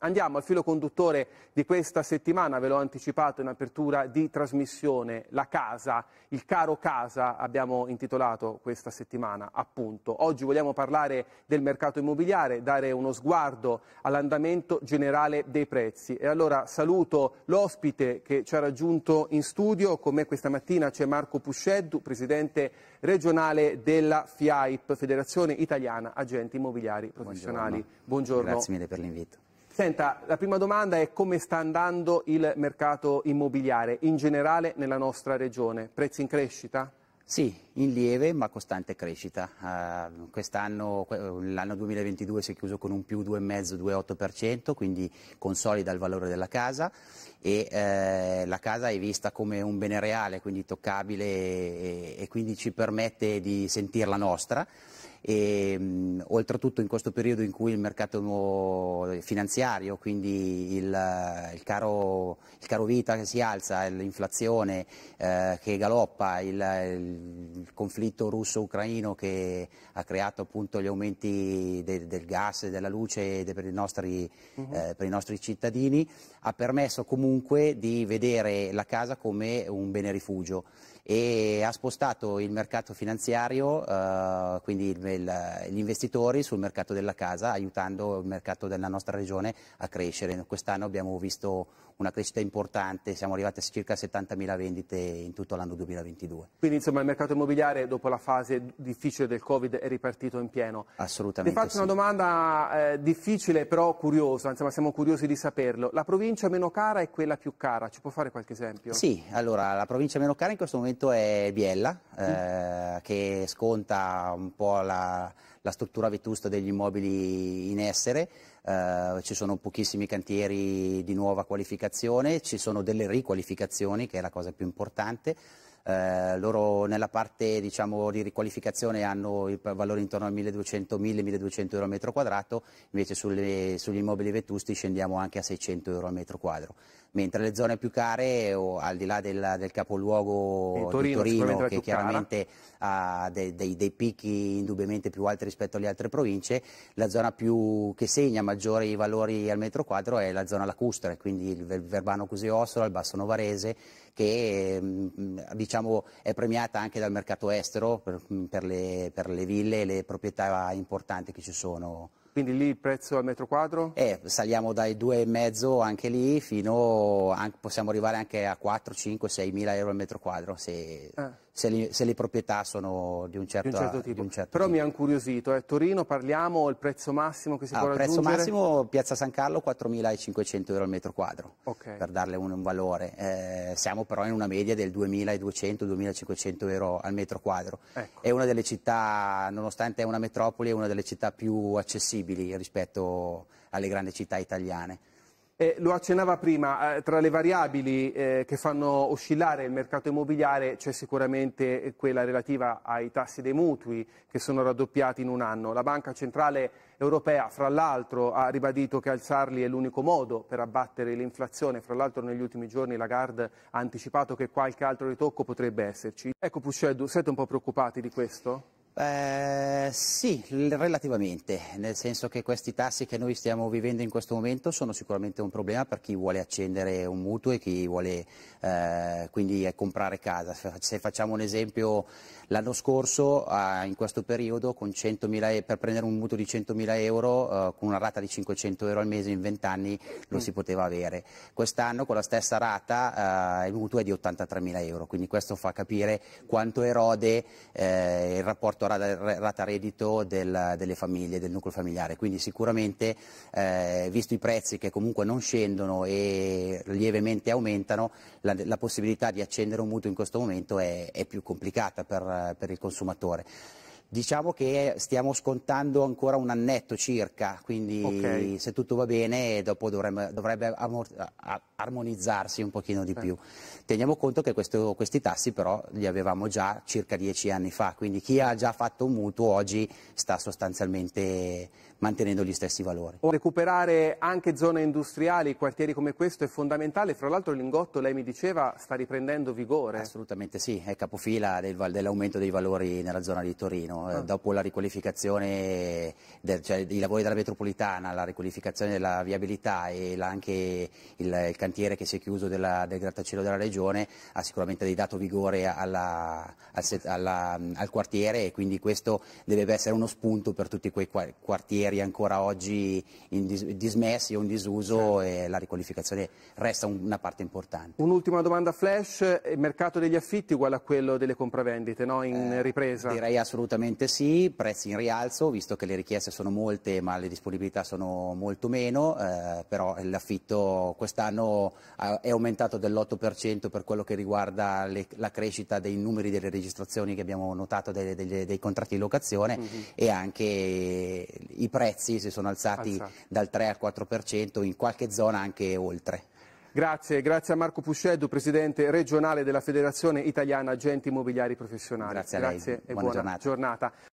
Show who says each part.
Speaker 1: Andiamo al filo conduttore di questa settimana, ve l'ho anticipato in apertura di trasmissione, la casa, il caro casa abbiamo intitolato questa settimana appunto. Oggi vogliamo parlare del mercato immobiliare, dare uno sguardo all'andamento generale dei prezzi. E allora saluto l'ospite che ci ha raggiunto in studio, con me questa mattina c'è Marco Pusceddu, presidente regionale della FIAIP, Federazione Italiana Agenti Immobiliari Professionali. Buongiorno. Buongiorno. Grazie
Speaker 2: mille per l'invito.
Speaker 1: Senta, la prima domanda è come sta andando il mercato immobiliare in generale nella nostra regione? Prezzi in crescita? Sì, in lieve ma costante crescita.
Speaker 2: Uh, quest'anno, l'anno 2022 si è chiuso con un più 2,5-2,8%, quindi consolida il valore della casa e uh, la casa è vista come un bene reale, quindi toccabile e, e quindi ci permette di sentirla nostra e ehm, mh, oltretutto in questo periodo in cui il mercato eh, finanziario, quindi il, eh, il, caro, il caro, vita che si alza, l'inflazione eh, che galoppa, il, il conflitto russo-ucraino che ha creato appunto gli aumenti de, del gas, e della luce de, per, i nostri, uh-huh. eh, per i nostri cittadini, ha permesso comunque di vedere la casa come un bene rifugio e ha spostato il mercato finanziario, eh, quindi il il, gli investitori sul mercato della casa, aiutando il mercato della nostra regione a crescere. Quest'anno abbiamo visto una crescita importante, siamo arrivati a circa 70.000 vendite in tutto l'anno 2022.
Speaker 1: Quindi insomma il mercato immobiliare dopo la fase difficile del Covid è ripartito in pieno.
Speaker 2: Assolutamente. Ti faccio sì. una
Speaker 1: domanda eh, difficile però curiosa, insomma siamo curiosi di saperlo. La provincia meno cara è quella più cara, ci può fare qualche esempio? Sì,
Speaker 2: allora la provincia meno cara in questo momento è Biella, mm. eh, mm. che sconta un po' la la, struttura vetusta degli immobili in essere, eh, ci sono pochissimi cantieri di nuova qualificazione, ci sono delle riqualificazioni che è la cosa più importante eh, loro nella parte diciamo, di riqualificazione hanno il valore intorno ai 1200-1200 euro al metro quadrato, invece sulle, sugli immobili vetusti scendiamo anche a 600 euro al metro quadro. Mentre le zone più care, o al di là del, del capoluogo Torino, di Torino, che chiaramente cara. ha dei, dei, dei, picchi indubbiamente più alti rispetto alle altre province, la zona più, che segna maggiori valori al metro quadro è la zona lacustre, quindi il Verbano Cusio Ossola, il Basso Novarese, che mm, mm, diciamo, diciamo, è premiata anche dal mercato estero per, per, le, per le ville e le proprietà importanti che ci sono
Speaker 1: quindi lì il prezzo al metro quadro?
Speaker 2: Eh, saliamo dai 2,5 anche lì fino a, possiamo arrivare anche a 4, 5, 6 mila euro al metro quadro se, ah. se, li, se le proprietà sono di un certo, di un certo tipo. Un certo Però
Speaker 1: tipo. mi ha incuriosito, eh, Torino parliamo il prezzo massimo che si ah, può raggiungere? Il prezzo
Speaker 2: massimo Piazza San Carlo 4.500 euro al metro quadro okay. per darle un, un valore. Eh, siamo però in una media del 2.200-2.500 euro al metro quadro. Ecco. È una delle città, nonostante è una metropoli, è una delle città più accessibili accessibili rispetto alle grandi città italiane.
Speaker 1: Eh, lo accennava prima, eh, tra le variabili eh, che fanno oscillare il mercato immobiliare c'è sicuramente quella relativa ai tassi dei mutui che sono raddoppiati in un anno. La Banca Centrale Europea, fra l'altro, ha ribadito che alzarli è l'unico modo per abbattere l'inflazione. Fra l'altro, negli ultimi giorni Lagarde ha anticipato che qualche altro ritocco potrebbe esserci. Ecco, Pusceddu, siete un po' preoccupati di questo? Eh,
Speaker 2: sì, relativamente, nel senso che questi tassi che noi stiamo vivendo in questo momento sono sicuramente un problema per chi vuole accendere un mutuo e chi vuole eh, quindi eh, comprare casa. Se facciamo un esempio, l'anno scorso eh, in questo periodo e, per prendere un mutuo di 100.000 euro eh, con una rata di 500 euro al mese in 20 anni lo si mm. poteva avere. Quest'anno con la stessa rata il mutuo è di 83.000 euro, quindi questo fa capire quanto erode il rapporto rispetto alla rata reddito del, delle famiglie, del nucleo familiare. Quindi sicuramente, eh, visto i prezzi che comunque non scendono e lievemente aumentano, la, la possibilità di accendere un mutuo in questo momento è, è più complicata per, per il consumatore. Diciamo che stiamo scontando ancora un annetto circa, quindi okay. se tutto va bene dopo dovrebbe, dovrebbe armonizzarsi un pochino di più. Teniamo conto che questo, questi tassi però li avevamo già circa dieci anni fa, quindi chi ha già fatto un mutuo oggi sta sostanzialmente mantenendo gli stessi valori.
Speaker 1: Recuperare anche zone industriali, quartieri come questo è fondamentale, fra l'altro il Lingotto, lei mi diceva, sta riprendendo vigore.
Speaker 2: Assolutamente sì, è capofila del, dell'aumento dei valori nella zona di Torino no? Eh, ah. dopo la riqualificazione, del, cioè, i lavori della metropolitana, la riqualificazione della viabilità e la, anche il, il, cantiere che si è chiuso della, del grattacielo della regione ha sicuramente dato vigore alla, al, alla, al, quartiere e quindi questo deve essere uno spunto per tutti quei quartieri ancora oggi dis, dismessi o in disuso sì. Certo. e la riqualificazione resta una parte importante.
Speaker 1: Un'ultima domanda flash, il mercato degli affitti uguale a quello delle compravendite no? in eh, ripresa? Direi assolutamente Assolutamente sì, prezzi
Speaker 2: in rialzo, visto che le richieste sono molte ma le disponibilità sono molto meno, eh, però l'affitto quest'anno è aumentato dell'8% per quello che riguarda le, la crescita dei numeri delle registrazioni che abbiamo notato dei, dei, dei contratti di locazione mm-hmm. e anche i prezzi si sono alzati Alza. dal 3 al 4%, in qualche zona anche oltre.
Speaker 1: Grazie, grazie a Marco Pusceddu, presidente regionale della Federazione Italiana Agenti Immobiliari Professionali. Grazie, a grazie e buona, buona giornata.
Speaker 2: giornata.